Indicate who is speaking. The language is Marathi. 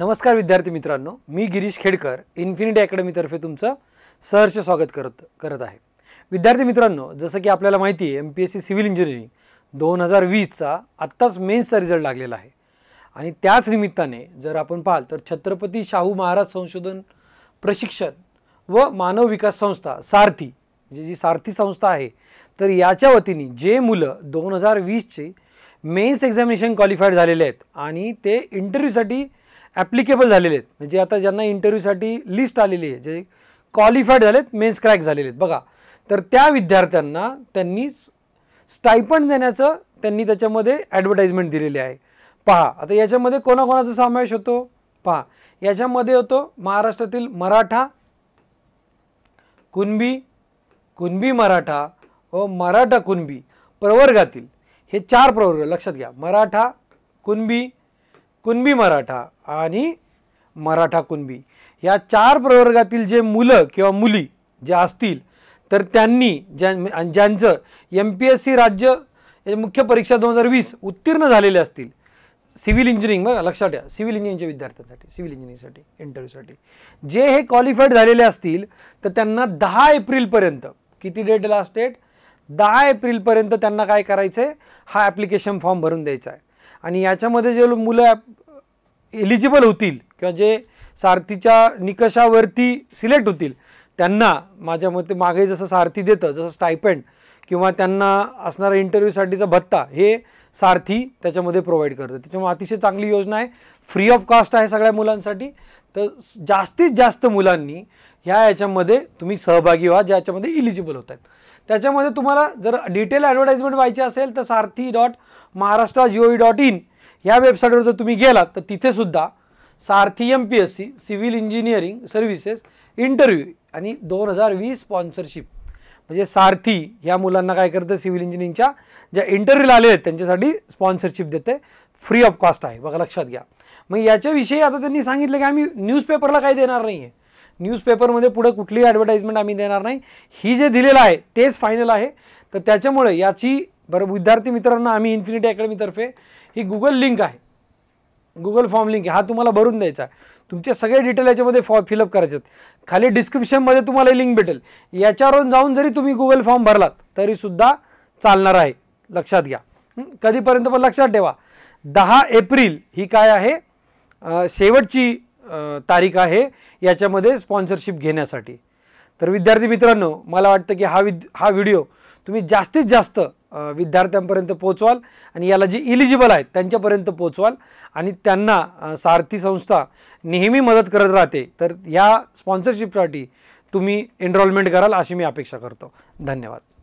Speaker 1: नमस्कार विद्यार्थी मित्रांनो मी गिरीश खेडकर इन्फिनिटी अकॅडमीतर्फे तुमचं सहर्ष स्वागत करत करत आहे विद्यार्थी मित्रांनो जसं की आपल्याला माहिती आहे M P S C civil engineering दोन हजार वीसचा आत्ताच मेन्सचा रिझल्ट लागलेला आहे आणि त्याच निमित्ताने जर आपण पाहाल तर छत्रपती शाहू महाराज संशोधन प्रशिक्षण व मानव विकास संस्था सारथी म्हणजे जी सारथी संस्था आहे तर याच्या वतीने जे मुलं दोन हजार वीसचे मेन्स एक्झामिनेशन क्वालिफाईड झालेले आहेत आणि ते इंटरव्ह्यूसाठी ॲप्लिकेबल झालेले आहेत म्हणजे आता ज्यांना इंटरव्ह्यूसाठी लिस्ट आलेली आहे जे क्वालिफाईड झालेत मेन्स क्रॅक झालेले आहेत बघा तर त्या विद्यार्थ्यांना त्यांनी स्टायपंड देण्याचं त्यांनी त्याच्यामध्ये ॲडव्हर्टाईजमेंट दिलेली आहे पहा आता याच्यामध्ये कोणाकोणाचा समावेश होतो पहा याच्यामध्ये होतो महाराष्ट्रातील मराठा कुणबी कुणबी मराठा व मराठा कुणबी प्रवर्गातील हे चार प्रवर्ग लक्षात घ्या मराठा कुणबी कुणबी मराठा आणि मराठा कुणबी या चार प्रवर्गातील जे मुलं किंवा मुली जे असतील तर त्यांनी ज्यां ज्यांचं एम पी एस सी राज्य मुख्य परीक्षा दोन हजार वीस उत्तीर्ण झालेले असतील सिव्हिल इंजिनिअरिंग बघा लक्षात घ्या सिव्हिल इंजिनिअरिंगच्या विद्यार्थ्यांसाठी सिव्हिल इंजिनिअरिंगसाठी इंटरव्ह्यूसाठी जे हे क्वालिफाईड झालेले असतील तर त्यांना दहा एप्रिलपर्यंत किती डेट लास्ट डेट दहा एप्रिलपर्यंत त्यांना काय करायचं आहे हा ॲप्लिकेशन फॉर्म भरून द्यायचा आहे आणि याच्यामध्ये जे मुलं एलिजिबल होतील किंवा जे सारथीच्या निकषावरती सिलेक्ट होतील त्यांना माझ्या मते मागे जसं सारथी देतं जसं स्टायपेंड किंवा त्यांना असणारा इंटरव्ह्यूसाठीचा भत्ता हे सारथी त्याच्यामध्ये प्रोव्हाइड करतं त्याच्यामुळे अतिशय चांगली योजना आहे फ्री ऑफ कॉस्ट आहे सगळ्या मुलांसाठी तर जास्तीत जास्त मुलांनी ह्या याच्यामध्ये तुम्ही सहभागी व्हा ज्याच्यामध्ये इलिजिबल होत आहेत त्याच्यामध्ये तुम्हाला जर डिटेल ॲडव्हर्टाईजमेंट व्हायची असेल तर Sarathi dot Maharashtra V dot in ह्या वेबसाईटवर जर तुम्ही गेलात तर तिथेसुद्धा Sarathi M P S C civil engineering services interview आणि दोन हजार वीस स्पॉन्सरशिप म्हणजे सारथी या मुलांना काय करतं सिव्हिल इंजिनिअरिंगच्या ज्या इंटरव्ह्यूला आले आहेत त्यांच्यासाठी स्पॉन्सरशिप देते फ्री ऑफ कॉस्ट आहे बघा लक्षात घ्या मग याच्याविषयी आता त्यांनी सांगितलं की आम्ही न्यूजपेपरला काही देणार नाही आहे न्यूजपेपरमध्ये पुढे कुठलीही ॲडव्हर्टाईजमेंट आम्ही देणार नाही ही जे दिलेलं आहे तेच फायनल आहे तर त्याच्यामुळे याची बरं विद्यार्थी मित्रांना आम्ही इन्फिनिटी अकॅडमीतर्फे ही गुगल लिंक आहे गुगल फॉर्म लिंक हा तुम्हाला भरून द्यायचा तुमचे सगळे डिटेल याच्यामध्ये फॉ फिलअप करायचे आहेत खाली डिस्क्रिप्शनमध्ये तुम्हाला लिंक भेटेल याच्यावरून जाऊन जरी तुम्ही गुगल फॉर्म भरलात तरीसुद्धा चालणार आहे लक्षात घ्या कधीपर्यंत पण लक्षात ठेवा दहा एप्रिल ही काय आहे शेवटची तारीख आहे याच्यामध्ये स्पॉन्सरशिप घेण्यासाठी तर विद्यार्थी मित्रांनो मला वाटतं की हा विद हा व्हिडिओ तुम्ही जास्तीत जास्त विद्यार्थ्यांपर्यंत पोचवाल आणि याला जे इलिजिबल आहेत त्यांच्यापर्यंत पोचवाल आणि त्यांना सारथी संस्था नेहमी मदत करत राहते तर ह्या स्पॉन्सरशिपसाठी तुम्ही एनरॉलमेंट कराल अशी मी अपेक्षा करतो धन्यवाद